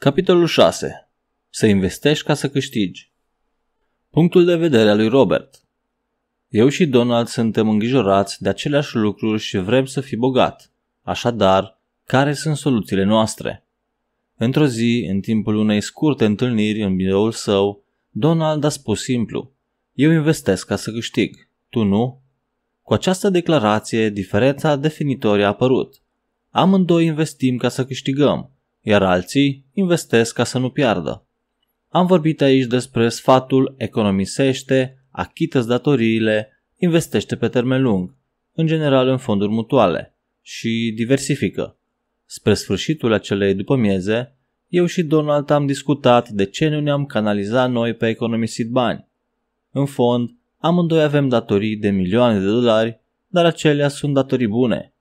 Capitolul 6. Să investești ca să câștigi. Punctul de vedere al lui Robert. Eu și Donald suntem îngrijorați de aceleași lucruri și vrem să fii bogat. Așadar, care sunt soluțiile noastre? Într-o zi, în timpul unei scurte întâlniri în biroul său, Donald a spus simplu, eu investesc ca să câștig, tu nu? Cu această declarație, diferența definitorie a apărut. Amândoi investim ca să câștigăm, iar alții investesc ca să nu piardă. Am vorbit aici despre sfatul economisește, achită datoriile, investește pe termen lung, în general în fonduri mutuale, și diversifică. Spre sfârșitul acelei după mieze, eu și Donald am discutat de ce nu ne-am canalizat noi pe economisit bani. În fond, amândoi avem datorii de milioane de dolari, dar acelea sunt datorii bune.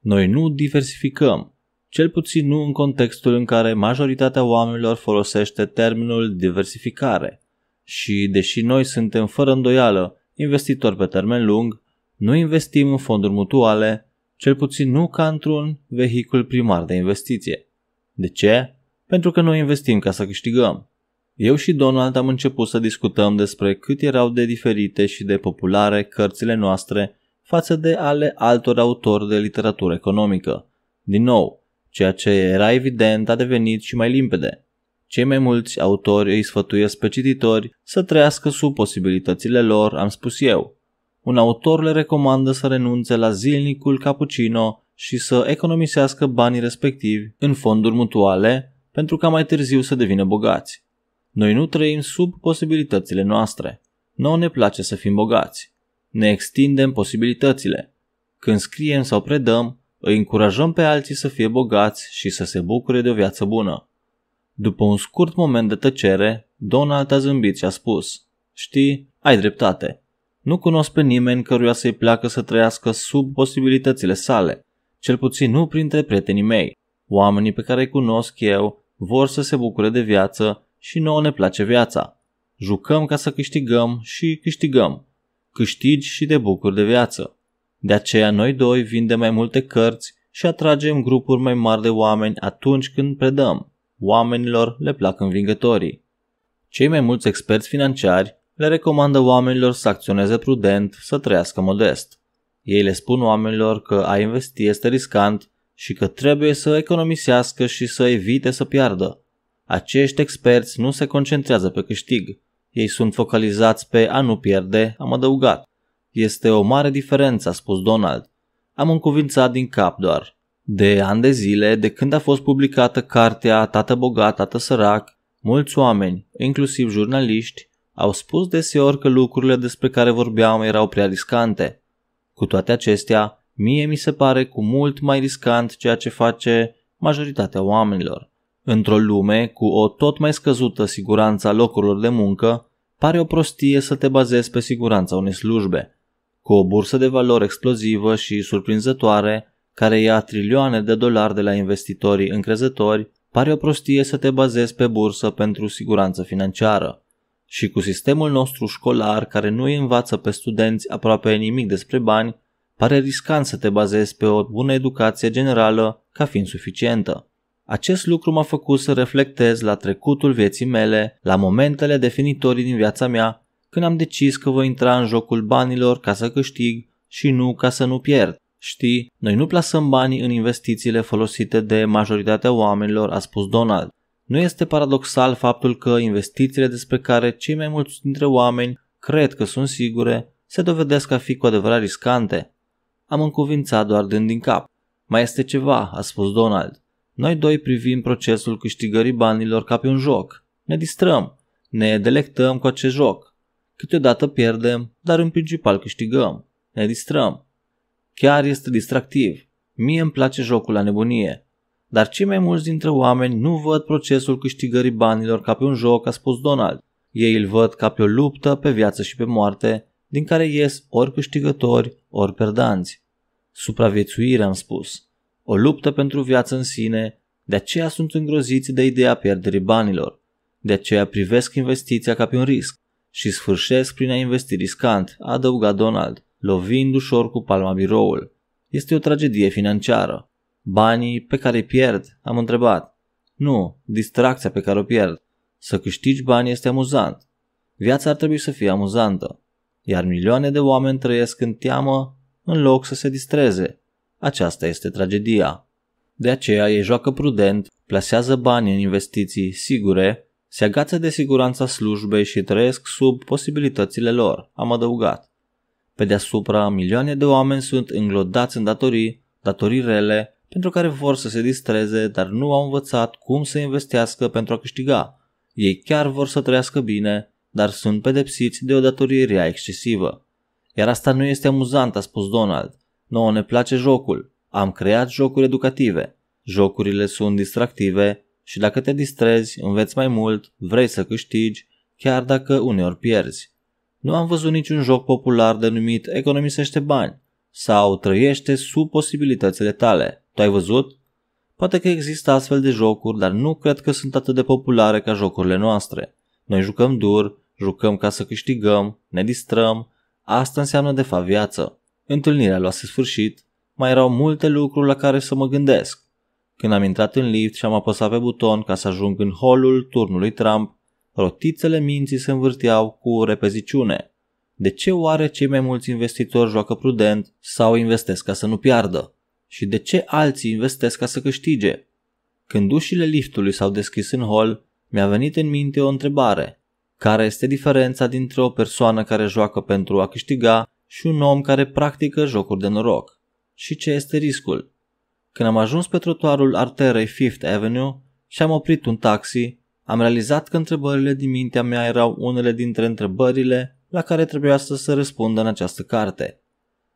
Noi nu diversificăm, cel puțin nu în contextul în care majoritatea oamenilor folosește termenul diversificare. Și deși noi suntem fără îndoială investitori pe termen lung, nu investim în fonduri mutuale, cel puțin nu ca într-un vehicul primar de investiție. De ce? Pentru că noi investim ca să câștigăm. Eu și Donald am început să discutăm despre cât erau de diferite și de populare cărțile noastre față de ale altor autori de literatură economică. Din nou, ceea ce era evident a devenit și mai limpede. Cei mai mulți autori îi sfătuiesc pe cititori să trăiască sub posibilitățile lor, am spus eu. Un autor le recomandă să renunțe la zilnicul cappuccino și să economisească banii respectivi în fonduri mutuale pentru ca mai târziu să devină bogați. Noi nu trăim sub posibilitățile noastre. Noi ne place să fim bogați. Ne extindem posibilitățile. Când scriem sau predăm, îi încurajăm pe alții să fie bogați și să se bucure de o viață bună. După un scurt moment de tăcere, Donald a zâmbit și a spus, Știi, ai dreptate. Nu cunosc pe nimeni căruia să-i placă să trăiască sub posibilitățile sale, cel puțin nu printre prietenii mei. Oamenii pe care îi cunosc eu vor să se bucure de viață și nouă ne place viața. Jucăm ca să câștigăm și câștigăm. Câștigi și te bucuri de viață. De aceea noi doi vindem mai multe cărți și atragem grupuri mai mari de oameni atunci când predăm. Oamenilor le plac învingătorii. Cei mai mulți experți financiari le recomandă oamenilor să acționeze prudent, să trăiască modest. Ei le spun oamenilor că a investi este riscant și că trebuie să economisească și să evite să piardă. Acești experți nu se concentrează pe câștig. Ei sunt focalizați pe a nu pierde, am adăugat. Este o mare diferență, a spus Donald. Am încuvințat din cap doar. De ani de zile, de când a fost publicată cartea Tată bogat, tată sărac, mulți oameni, inclusiv jurnaliști, au spus deseori că lucrurile despre care vorbeam erau prea riscante. Cu toate acestea, mie mi se pare cu mult mai riscant ceea ce face majoritatea oamenilor. Într-o lume cu o tot mai scăzută siguranță a locurilor de muncă, pare o prostie să te bazezi pe siguranța unei slujbe cu o bursă de valori explozivă și surprinzătoare, care ia trilioane de dolari de la investitorii încrezători, pare o prostie să te bazezi pe bursă pentru siguranță financiară. Și cu sistemul nostru școlar care nu îi învață pe studenți aproape nimic despre bani, pare riscant să te bazezi pe o bună educație generală ca fiind suficientă. Acest lucru m-a făcut să reflectez la trecutul vieții mele, la momentele definitorii din viața mea când am decis că voi intra în jocul banilor ca să câștig și nu ca să nu pierd. Știi, noi nu plasăm banii în investițiile folosite de majoritatea oamenilor, a spus Donald. Nu este paradoxal faptul că investițiile despre care cei mai mulți dintre oameni cred că sunt sigure se dovedesc a fi cu adevărat riscante. Am încuvințat doar dând din cap. Mai este ceva, a spus Donald. Noi doi privim procesul câștigării banilor ca pe un joc. Ne distrăm, ne delectăm cu acest joc. Câteodată pierdem, dar în principal câștigăm. Ne distrăm. Chiar este distractiv. Mie îmi place jocul la nebunie. Dar cei mai mulți dintre oameni nu văd procesul câștigării banilor ca pe un joc, a spus Donald. Ei îl văd ca pe o luptă pe viață și pe moarte, din care ies ori câștigători, ori perdanți. Supraviețuire, am spus. O luptă pentru viață în sine, de aceea sunt îngroziți de ideea pierderii banilor. De aceea privesc investiția ca pe un risc și sfârșesc prin a investi riscant, a adăugat Donald, lovind ușor cu palma biroul. Este o tragedie financiară. Banii pe care îi pierd, am întrebat. Nu, distracția pe care o pierd. Să câștigi bani este amuzant. Viața ar trebui să fie amuzantă. Iar milioane de oameni trăiesc în teamă în loc să se distreze. Aceasta este tragedia. De aceea ei joacă prudent, plasează bani în investiții sigure se agață de siguranța slujbei și trăiesc sub posibilitățile lor, am adăugat. Pe deasupra, milioane de oameni sunt înglodați în datorii, datorii rele, pentru care vor să se distreze, dar nu au învățat cum să investească pentru a câștiga. Ei chiar vor să trăiască bine, dar sunt pedepsiți de o datorie rea excesivă. Iar asta nu este amuzant, a spus Donald. Nouă ne place jocul. Am creat jocuri educative. Jocurile sunt distractive, și dacă te distrezi, înveți mai mult, vrei să câștigi, chiar dacă uneori pierzi. Nu am văzut niciun joc popular denumit economisește bani sau trăiește sub posibilitățile tale. Tu ai văzut? Poate că există astfel de jocuri, dar nu cred că sunt atât de populare ca jocurile noastre. Noi jucăm dur, jucăm ca să câștigăm, ne distrăm, asta înseamnă de fapt viață. Întâlnirea luase sfârșit, mai erau multe lucruri la care să mă gândesc. Când am intrat în lift și am apăsat pe buton ca să ajung în holul turnului Trump, rotițele minții se învârteau cu repeziciune. De ce oare cei mai mulți investitori joacă prudent sau investesc ca să nu piardă? Și de ce alții investesc ca să câștige? Când ușile liftului s-au deschis în hol, mi-a venit în minte o întrebare. Care este diferența dintre o persoană care joacă pentru a câștiga și un om care practică jocuri de noroc? Și ce este riscul? Când am ajuns pe trotuarul arterei Fifth Avenue și am oprit un taxi, am realizat că întrebările din mintea mea erau unele dintre întrebările la care trebuia să se răspundă în această carte.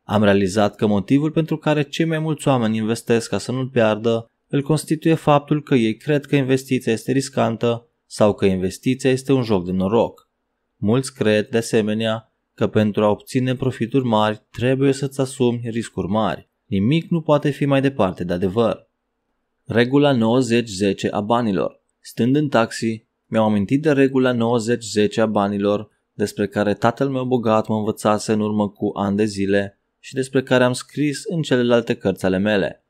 Am realizat că motivul pentru care cei mai mulți oameni investesc ca să nu-l piardă îl constituie faptul că ei cred că investiția este riscantă sau că investiția este un joc de noroc. Mulți cred, de asemenea, că pentru a obține profituri mari trebuie să-ți asumi riscuri mari. Nimic nu poate fi mai departe de adevăr. Regula 90-10 a banilor. Stând în taxi, mi-am amintit de regula 90-10 a banilor despre care tatăl meu bogat mă învățase în urmă cu ani de zile și despre care am scris în celelalte cărți ale mele.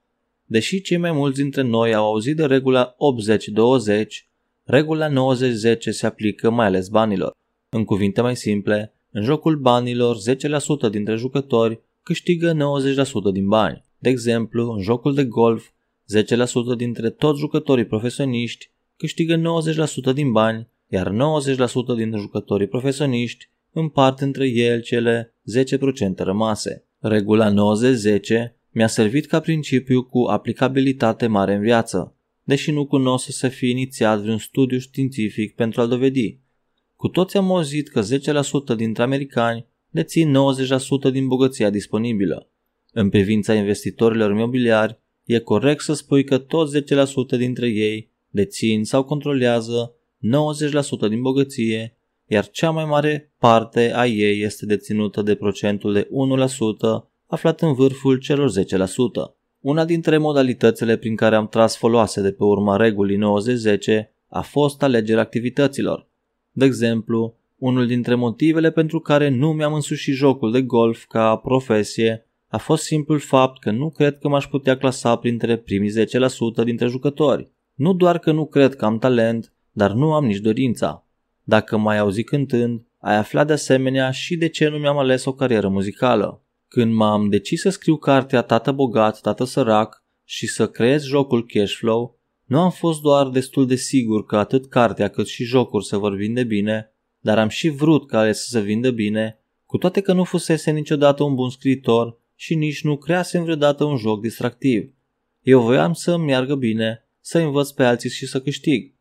Deși cei mai mulți dintre noi au auzit de regula 80-20, regula 90-10 se aplică mai ales banilor. În cuvinte mai simple, în jocul banilor, 10% dintre jucători câștigă 90% din bani. De exemplu, în jocul de golf, 10% dintre toți jucătorii profesioniști câștigă 90% din bani, iar 90% dintre jucătorii profesioniști împart între el cele 10% rămase. Regula 90-10 mi-a servit ca principiu cu aplicabilitate mare în viață, deși nu cunosc să fie inițiat vreun studiu științific pentru a-l dovedi. Cu toți am auzit că 10% dintre americani dețin 90% din bogăția disponibilă. În privința investitorilor imobiliari, e corect să spui că toți 10% dintre ei dețin sau controlează 90% din bogăție, iar cea mai mare parte a ei este deținută de procentul de 1% aflat în vârful celor 10%. Una dintre modalitățile prin care am tras foloase de pe urma regulii 90-10 a fost alegerea activităților. De exemplu, unul dintre motivele pentru care nu mi-am însușit jocul de golf ca profesie a fost simplul fapt că nu cred că m-aș putea clasa printre primii 10% dintre jucători. Nu doar că nu cred că am talent, dar nu am nici dorința. Dacă mai auzi cântând, ai aflat de asemenea și de ce nu mi-am ales o carieră muzicală. Când m-am decis să scriu cartea Tată bogat, tată sărac și să creez jocul Cashflow, nu am fost doar destul de sigur că atât cartea cât și jocul se vor vinde bine, dar am și vrut ca ele să se vindă bine, cu toate că nu fusese niciodată un bun scriitor și nici nu creasem vreodată un joc distractiv. Eu voiam să îmi meargă bine, să învăț pe alții și să câștig.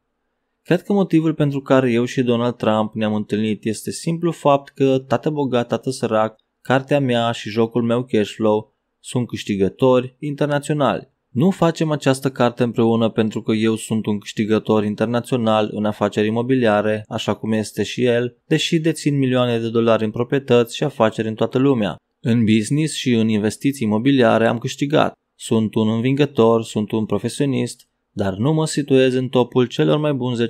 Cred că motivul pentru care eu și Donald Trump ne-am întâlnit este simplu fapt că Tată Bogat, Tată Sărac, cartea mea și jocul meu Cashflow sunt câștigători internaționali. Nu facem această carte împreună pentru că eu sunt un câștigător internațional în afaceri imobiliare, așa cum este și el, deși dețin milioane de dolari în proprietăți și afaceri în toată lumea. În business și în investiții imobiliare am câștigat. Sunt un învingător, sunt un profesionist, dar nu mă situez în topul celor mai buni 10%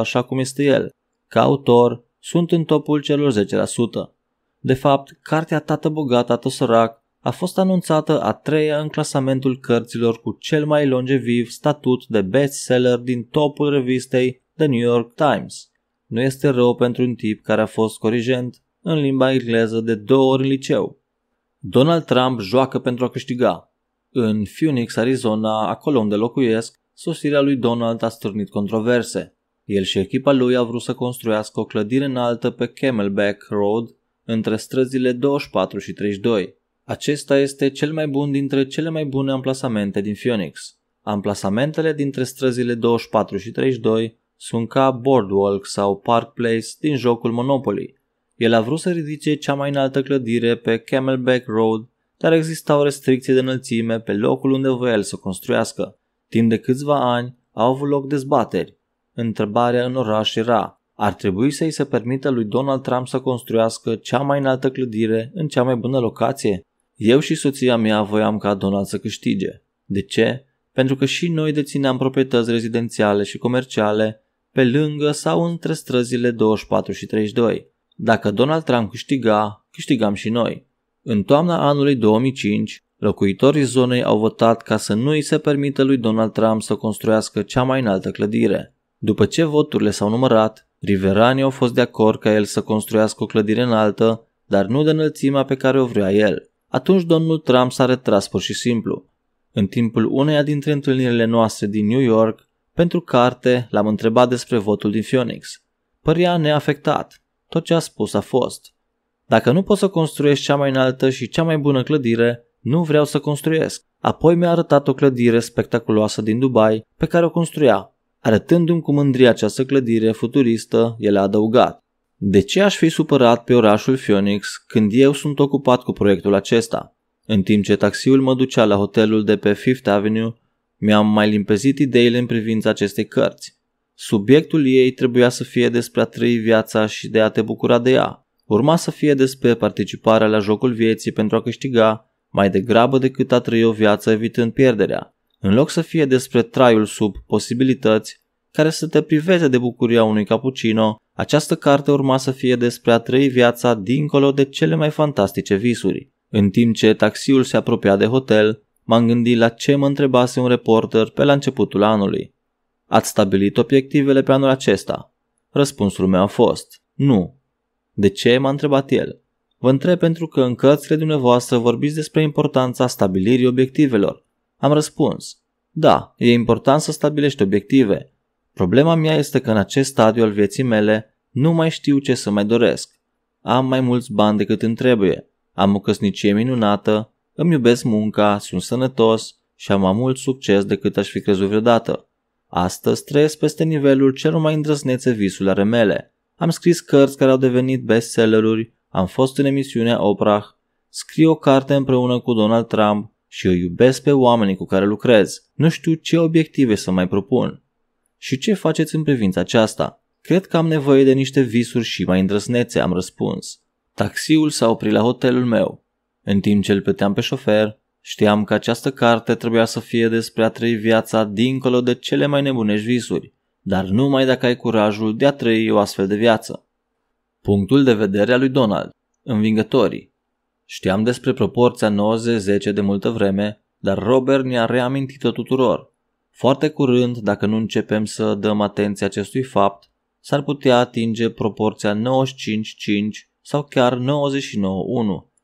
așa cum este el. Ca autor, sunt în topul celor 10%. De fapt, cartea Tată bogat, tată sărac a fost anunțată a treia în clasamentul cărților cu cel mai longeviv statut de bestseller din topul revistei The New York Times. Nu este rău pentru un tip care a fost corigent în limba engleză de două ori în liceu. Donald Trump joacă pentru a câștiga. În Phoenix, Arizona, acolo unde locuiesc, sosirea lui Donald a strânit controverse. El și echipa lui au vrut să construiască o clădire înaltă pe Camelback Road între străzile 24 și 32. Acesta este cel mai bun dintre cele mai bune amplasamente din Phoenix. Amplasamentele dintre străzile 24 și 32 sunt ca Boardwalk sau Park Place din jocul Monopoly. El a vrut să ridice cea mai înaltă clădire pe Camelback Road, dar exista o restricție de înălțime pe locul unde voia el să construiască. Timp de câțiva ani au avut loc dezbateri. Întrebarea în oraș era, ar trebui să-i se permită lui Donald Trump să construiască cea mai înaltă clădire în cea mai bună locație? Eu și soția mea voiam ca Donald să câștige. De ce? Pentru că și noi dețineam proprietăți rezidențiale și comerciale pe lângă sau între străzile 24 și 32. Dacă Donald Trump câștiga, câștigam și noi. În toamna anului 2005, locuitorii zonei au votat ca să nu îi se permită lui Donald Trump să construiască cea mai înaltă clădire. După ce voturile s-au numărat, riveranii au fost de acord ca el să construiască o clădire înaltă, dar nu de înălțimea pe care o vrea el atunci domnul Trump s-a retras pur și simplu. În timpul uneia dintre întâlnirile noastre din New York, pentru carte, l-am întrebat despre votul din Phoenix. Părea neafectat. Tot ce a spus a fost. Dacă nu pot să construiesc cea mai înaltă și cea mai bună clădire, nu vreau să construiesc. Apoi mi-a arătat o clădire spectaculoasă din Dubai pe care o construia. Arătându-mi cu mândrie această clădire futuristă, el a adăugat. De ce aș fi supărat pe orașul Phoenix când eu sunt ocupat cu proiectul acesta? În timp ce taxiul mă ducea la hotelul de pe Fifth Avenue, mi-am mai limpezit ideile în privința acestei cărți. Subiectul ei trebuia să fie despre a trăi viața și de a te bucura de ea. Urma să fie despre participarea la jocul vieții pentru a câștiga, mai degrabă decât a trăi o viață evitând pierderea. În loc să fie despre traiul sub posibilități care să te priveze de bucuria unui cappuccino, această carte urma să fie despre a trăi viața dincolo de cele mai fantastice visuri. În timp ce taxiul se apropia de hotel, m-am gândit la ce mă întrebase un reporter pe la începutul anului. Ați stabilit obiectivele pe anul acesta? Răspunsul meu a fost, nu. De ce? m-a întrebat el. Vă întreb pentru că în cărțile dumneavoastră vorbiți despre importanța stabilirii obiectivelor. Am răspuns, da, e important să stabilești obiective, Problema mea este că în acest stadiu al vieții mele nu mai știu ce să mai doresc. Am mai mulți bani decât îmi trebuie. Am o căsnicie minunată, îmi iubesc munca, sunt sănătos și am mai mult succes decât aș fi crezut vreodată. Astăzi trăiesc peste nivelul cel mai îndrăznețe visul are mele. Am scris cărți care au devenit bestselleruri, am fost în emisiunea Oprah, scriu o carte împreună cu Donald Trump și o iubesc pe oamenii cu care lucrez. Nu știu ce obiective să mai propun. Și ce faceți în privința aceasta? Cred că am nevoie de niște visuri și mai îndrăsnețe, am răspuns. Taxiul s-a oprit la hotelul meu. În timp ce îl plăteam pe șofer, știam că această carte trebuia să fie despre a trăi viața dincolo de cele mai nebunești visuri, dar numai dacă ai curajul de a trăi o astfel de viață. Punctul de vedere al lui Donald. Învingătorii. Știam despre proporția 90-10 de multă vreme, dar Robert ne-a reamintit-o tuturor. Foarte curând, dacă nu începem să dăm atenție acestui fapt, s-ar putea atinge proporția 95-5 sau chiar 99-1,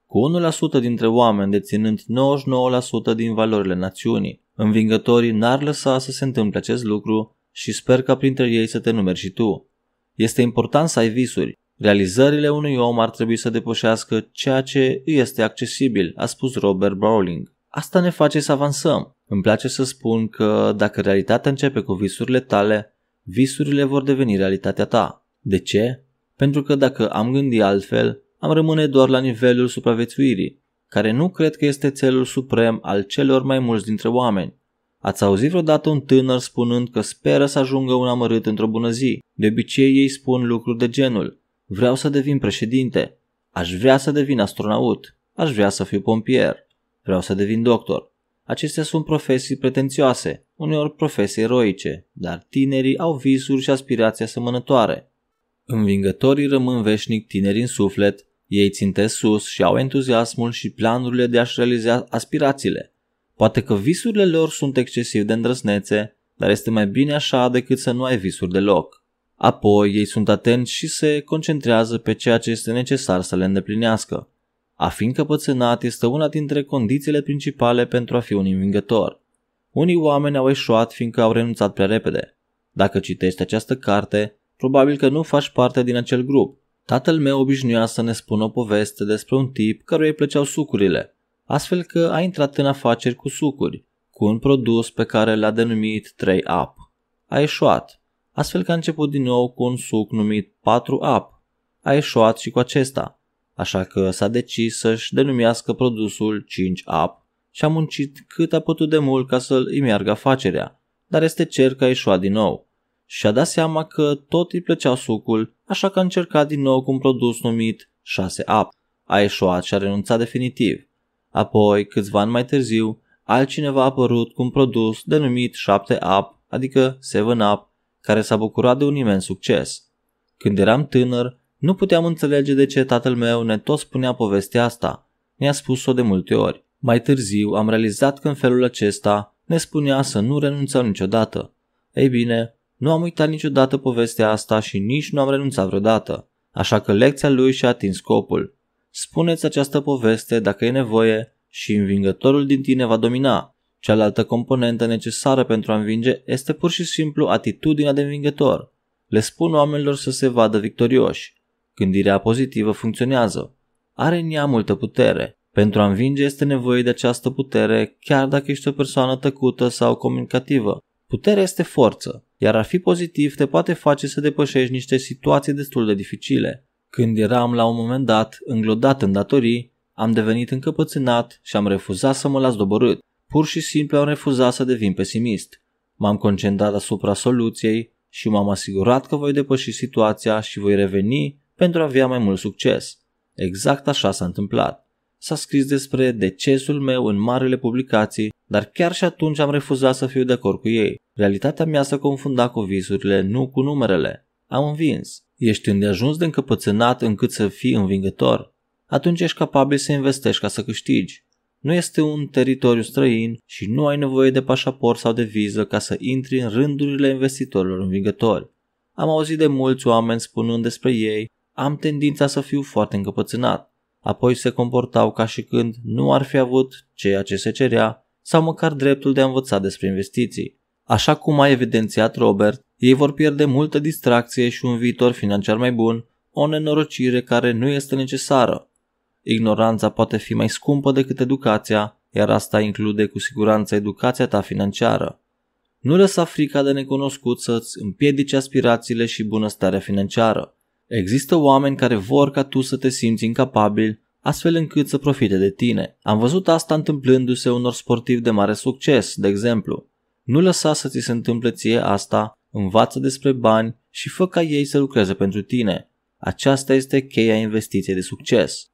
cu 1% dintre oameni deținând 99% din valorile națiunii. Învingătorii n-ar lăsa să se întâmple acest lucru și sper ca printre ei să te numeri și tu. Este important să ai visuri. Realizările unui om ar trebui să depășească ceea ce îi este accesibil, a spus Robert Browning. Asta ne face să avansăm. Îmi place să spun că dacă realitatea începe cu visurile tale, visurile vor deveni realitatea ta. De ce? Pentru că dacă am gândit altfel, am rămâne doar la nivelul supraviețuirii, care nu cred că este țelul suprem al celor mai mulți dintre oameni. Ați auzit vreodată un tânăr spunând că speră să ajungă un amărât într-o bună zi? De obicei ei spun lucruri de genul, vreau să devin președinte, aș vrea să devin astronaut, aș vrea să fiu pompier, vreau să devin doctor. Acestea sunt profesii pretențioase, uneori profesii eroice, dar tinerii au visuri și aspirații asemănătoare. Învingătorii rămân veșnic tineri în suflet, ei țintesc sus și au entuziasmul și planurile de a-și realiza aspirațiile. Poate că visurile lor sunt excesiv de îndrăsnețe, dar este mai bine așa decât să nu ai visuri deloc. Apoi, ei sunt atenți și se concentrează pe ceea ce este necesar să le îndeplinească. A fi încăpățânat este una dintre condițiile principale pentru a fi un învingător. Unii oameni au eșuat fiindcă au renunțat prea repede. Dacă citești această carte, probabil că nu faci parte din acel grup. Tatăl meu obișnuia să ne spună o poveste despre un tip căruia îi plăceau sucurile, astfel că a intrat în afaceri cu sucuri, cu un produs pe care l-a denumit 3-Up. A eșuat, astfel că a început din nou cu un suc numit 4-Up. A eșuat și cu acesta, așa că s-a decis să-și denumească produsul 5UP și a muncit cât a putut de mult ca să-l îi meargă afacerea, dar este cer că a ieșuat din nou. Și-a dat seama că tot îi plăcea sucul, așa că a încercat din nou cu un produs numit 6UP. A ieșuat și a renunțat definitiv. Apoi, câțiva ani mai târziu, altcineva a apărut cu un produs denumit 7UP, adică 7UP, care s-a bucurat de un imens succes. Când eram tânăr, nu puteam înțelege de ce tatăl meu ne tot spunea povestea asta. Mi-a spus-o de multe ori. Mai târziu am realizat că în felul acesta ne spunea să nu renunțăm niciodată. Ei bine, nu am uitat niciodată povestea asta și nici nu am renunțat vreodată, așa că lecția lui și-a atins scopul. Spuneți această poveste dacă e nevoie și învingătorul din tine va domina. Cealaltă componentă necesară pentru a învinge este pur și simplu atitudinea de învingător. Le spun oamenilor să se vadă victorioși. Gândirea pozitivă funcționează. Are în ea multă putere. Pentru a învinge este nevoie de această putere, chiar dacă ești o persoană tăcută sau comunicativă. Puterea este forță, iar a fi pozitiv te poate face să depășești niște situații destul de dificile. Când eram la un moment dat înglodat în datorii, am devenit încăpățânat și am refuzat să mă las dobărât. Pur și simplu am refuzat să devin pesimist. M-am concentrat asupra soluției și m-am asigurat că voi depăși situația și voi reveni pentru a avea mai mult succes. Exact așa s-a întâmplat. S-a scris despre decesul meu în marele publicații, dar chiar și atunci am refuzat să fiu de acord cu ei. Realitatea mea s-a confundat cu visurile, nu cu numerele. Am învins. Ești îndeajuns de încăpățânat încât să fii învingător. Atunci ești capabil să investești ca să câștigi. Nu este un teritoriu străin și nu ai nevoie de pașaport sau de viză ca să intri în rândurile investitorilor învingători. Am auzit de mulți oameni spunând despre ei am tendința să fiu foarte încăpățânat. Apoi se comportau ca și când nu ar fi avut ceea ce se cerea sau măcar dreptul de a învăța despre investiții. Așa cum a evidențiat Robert, ei vor pierde multă distracție și un viitor financiar mai bun, o nenorocire care nu este necesară. Ignoranța poate fi mai scumpă decât educația, iar asta include cu siguranță educația ta financiară. Nu lăsa frica de necunoscut să-ți împiedice aspirațiile și bunăstarea financiară. Există oameni care vor ca tu să te simți incapabil, astfel încât să profite de tine. Am văzut asta întâmplându-se unor sportivi de mare succes, de exemplu. Nu lăsa să ți se întâmple ție asta, învață despre bani și fă ca ei să lucreze pentru tine. Aceasta este cheia investiției de succes.